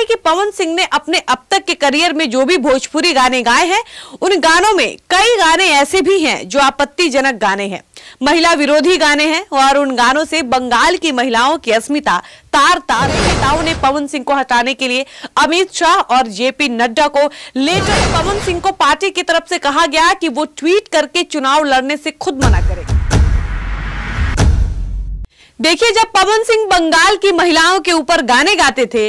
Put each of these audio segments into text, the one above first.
है कि पवन सिंह ने अपने अब तक के करियर में जो भी भोजपुरी गाने गाए हैं उन गानों में कई गाने ऐसे भी हैं जो आपत्तिजनक गाने हैं महिला विरोधी गाने हैं और उन गानों से बंगाल की महिलाओं की अस्मिता तार तार नेताओं ने पवन सिंह को हटाने के लिए अमित शाह और जेपी नड्डा को लेटर पवन सिंह को पार्टी की तरफ से कहा गया कि वो ट्वीट करके चुनाव लड़ने से खुद मना करेगा देखिए जब पवन सिंह बंगाल की महिलाओं के ऊपर गाने गाते थे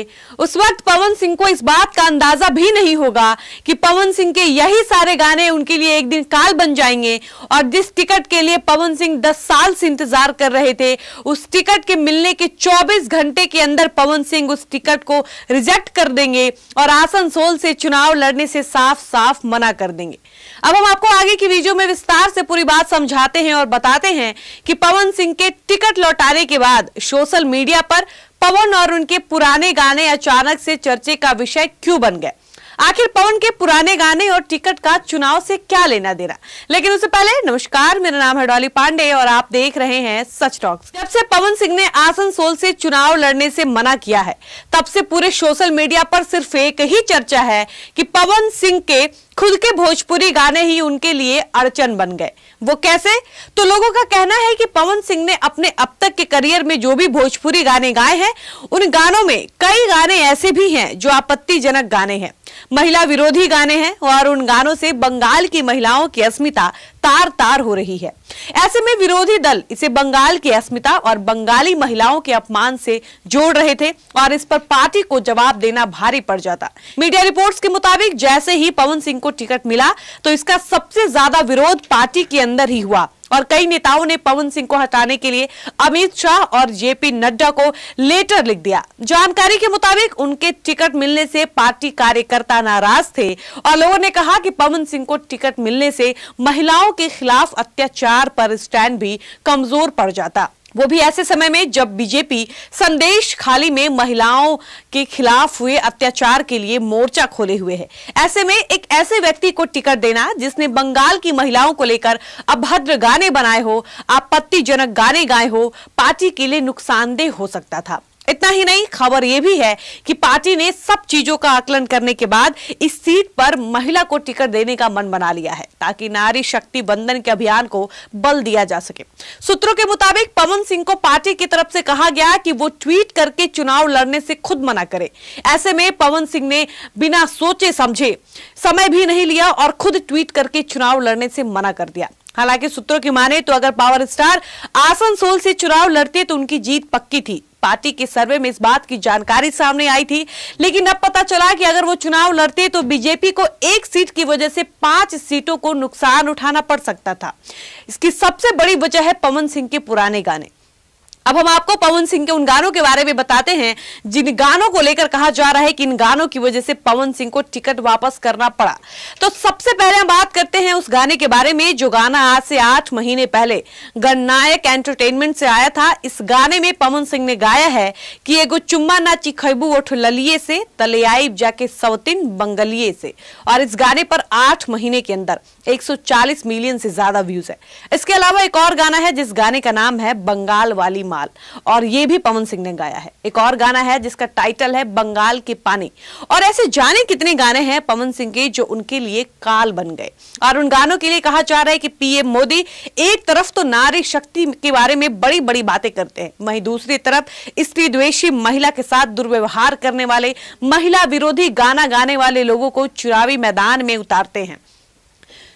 उस वक्त पवन सिंह को इस बात का अंदाजा भी नहीं होगा कि पवन सिंह के यही सारे गाने उनके लिए एक दिन काल बन जाएंगे और जिस टिकट के लिए पवन सिंह 10 साल से इंतजार कर रहे थे उस टिकट के मिलने के 24 घंटे के अंदर पवन सिंह उस टिकट को रिजेक्ट कर देंगे और आसनसोल से चुनाव लड़ने से साफ साफ मना कर देंगे अब हम आपको आगे की वीडियो में विस्तार से पूरी बात समझाते हैं और बताते हैं कि पवन सिंह के टिकट लौटाने दावे के बाद सोशल मीडिया पर पवन और उनके पुराने गाने अचानक से चर्चे का विषय क्यों बन गए आखिर पवन के पुराने गाने और टिकट का चुनाव से क्या लेना देना लेकिन उससे पहले नमस्कार मेरा नाम है डॉली पांडे और आप देख रहे हैं सच टॉक्स जब से पवन सिंह ने आसनसोल से चुनाव लड़ने से मना किया है तब से पूरे सोशल मीडिया पर सिर्फ एक ही चर्चा है कि पवन सिंह के खुद के भोजपुरी गाने ही उनके लिए अड़चन बन गए वो कैसे तो लोगों का कहना है कि पवन सिंह ने अपने अब तक के करियर में जो भी भोजपुरी गाने गाए हैं उन गानों में कई गाने ऐसे भी हैं जो आपत्तिजनक गाने हैं महिला विरोधी गाने हैं और उन गानों से बंगाल की महिलाओं की अस्मिता तार तार हो रही है ऐसे में विरोधी दल इसे बंगाल की अस्मिता और बंगाली महिलाओं के अपमान से जोड़ रहे थे और इस पर पार्टी को जवाब देना भारी पड़ जाता मीडिया रिपोर्ट्स के मुताबिक जैसे ही पवन सिंह को टिकट मिला तो इसका सबसे ज्यादा विरोध पार्टी के अंदर ही हुआ और कई नेताओं ने पवन सिंह को हटाने के लिए अमित शाह और जेपी नड्डा को लेटर लिख दिया जानकारी के मुताबिक उनके टिकट मिलने से पार्टी कार्यकर्ता नाराज थे और लोगों ने कहा कि पवन सिंह को टिकट मिलने से महिलाओं के खिलाफ अत्याचार पर स्टैंड भी कमजोर पड़ जाता वो भी ऐसे समय में जब बीजेपी संदेश खाली में महिलाओं के खिलाफ हुए अत्याचार के लिए मोर्चा खोले हुए है ऐसे में एक ऐसे व्यक्ति को टिकट देना जिसने बंगाल की महिलाओं को लेकर अभद्र गाने बनाए हो आपत्तिजनक गाने गाए हो पार्टी के लिए नुकसानदेह हो सकता था इतना ही नहीं खबर यह भी है कि पार्टी ने सब चीजों का आकलन करने के बाद इस सीट पर महिला को टिकट देने का मन बना लिया है ताकि नारी शक्ति बंधन के अभियान को बल दिया जा सके सूत्रों के मुताबिक पवन सिंह को पार्टी की तरफ से कहा गया कि वो ट्वीट करके चुनाव लड़ने से खुद मना करे ऐसे में पवन सिंह ने बिना सोचे समझे समय भी नहीं लिया और खुद ट्वीट करके चुनाव लड़ने से मना कर दिया हालांकि सूत्रों की माने तो अगर पावर स्टार आसनसोल से चुनाव लड़ते तो उनकी जीत पक्की थी पार्टी के सर्वे में इस बात की जानकारी सामने आई थी लेकिन अब पता चला कि अगर वो चुनाव लड़ते तो बीजेपी को एक सीट की वजह से पांच सीटों को नुकसान उठाना पड़ सकता था इसकी सबसे बड़ी वजह है पवन सिंह के पुराने गाने अब हम आपको पवन सिंह के उन गानों के बारे में बताते हैं जिन गानों को लेकर कहा जा रहा है कि इन गानों की वजह से पवन सिंह को टिकट वापस करना पड़ा तो सबसे पहले हम बात करते हैं उस गाने के बारे में जो गाना आज से आठ महीने पहले गणनायक एंटरटेनमेंट से आया था इस गाने में पवन सिंह ने गाया है कि एगो चुम्मा नाची खैबू उठ ललिए से तले जाके सवतिन बंगलिए से और इस गाने पर आठ महीने के अंदर एक मिलियन से ज्यादा व्यूज है इसके अलावा एक और गाना है जिस गाने का नाम है बंगाल वाली माल और ये भी पवन सिंह ने गाया है एक और गाना है जिसका टाइटल है बंगाल के पानी और ऐसे जाने कितने गाने हैं पवन सिंह के जो उनके लिए काल बन गए और उन गानों के लिए कहा जा रहा है कि पीएम मोदी एक तरफ तो नारी शक्ति के बारे में बड़ी बड़ी बातें करते हैं वहीं दूसरी तरफ स्त्री द्वेषी महिला के साथ दुर्व्यवहार करने वाले महिला विरोधी गाना गाने वाले लोगों को चुनावी मैदान में उतारते हैं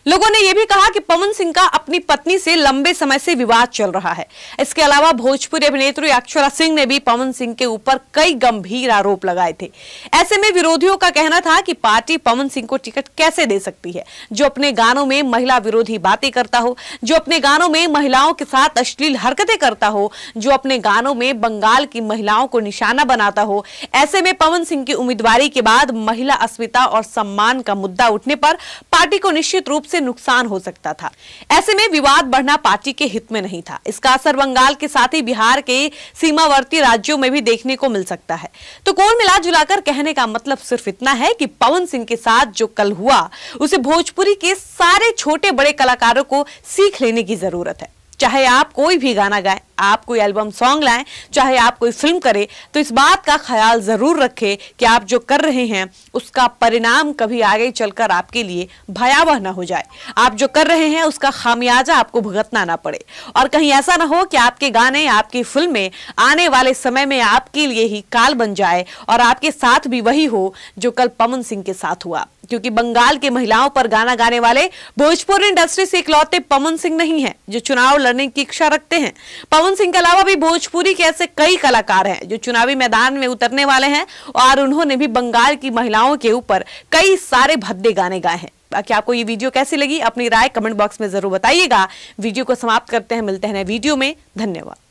लोगों ने यह भी कहा कि पवन सिंह का अपनी पत्नी से लंबे समय से विवाद चल रहा है इसके अलावा भोजपुरी अभिनेत्री अक्षरा सिंह ने भी पवन सिंह के ऊपर कई गंभीर आरोप लगाए थे ऐसे में विरोधियों का कहना था कि पार्टी पवन सिंह को टिकट कैसे दे सकती है जो अपने गानों में महिला विरोधी बातें करता हो जो अपने गानों में महिलाओं के साथ अश्लील हरकते करता हो जो अपने गानों में बंगाल की महिलाओं को निशाना बनाता हो ऐसे में पवन सिंह की उम्मीदवारी के बाद महिला अस्मिता और सम्मान का मुद्दा उठने पर पार्टी को निश्चित रूप से से नुकसान हो सकता था ऐसे में विवाद बढ़ना पार्टी के हित में नहीं था इसका असर बंगाल के साथ ही बिहार के सीमावर्ती राज्यों में भी देखने को मिल सकता है तो कोल मिला जुलाकर कहने का मतलब सिर्फ इतना है कि पवन सिंह के साथ जो कल हुआ उसे भोजपुरी के सारे छोटे बड़े कलाकारों को सीख लेने की जरूरत है चाहे आप कोई भी गाना गाएं आप कोई एल्बम सॉन्ग लाएं चाहे आप कोई फिल्म करें तो इस बात का ख्याल ज़रूर रखें कि आप जो कर रहे हैं उसका परिणाम कभी आगे चलकर आपके लिए भयावह ना हो जाए आप जो कर रहे हैं उसका खामियाजा आपको भुगतना ना पड़े और कहीं ऐसा ना हो कि आपके गाने आपकी फिल्में आने वाले समय में आपके लिए ही काल बन जाए और आपके साथ भी वही हो जो कल पवन सिंह के साथ हुआ क्योंकि बंगाल की महिलाओं पर गाना गाने वाले भोजपुर इंडस्ट्री से इकलौते पवन सिंह नहीं है जो चुनाव लड़ने की इच्छा रखते हैं पवन सिंह के अलावा भी भोजपुरी के ऐसे कई कलाकार हैं जो चुनावी मैदान में उतरने वाले हैं और उन्होंने भी बंगाल की महिलाओं के ऊपर कई सारे भद्दे गाने गाए हैं बाकी आपको ये वीडियो कैसी लगी अपनी राय कमेंट बॉक्स में जरूर बताइएगा वीडियो को समाप्त करते हैं मिलते हैं वीडियो में धन्यवाद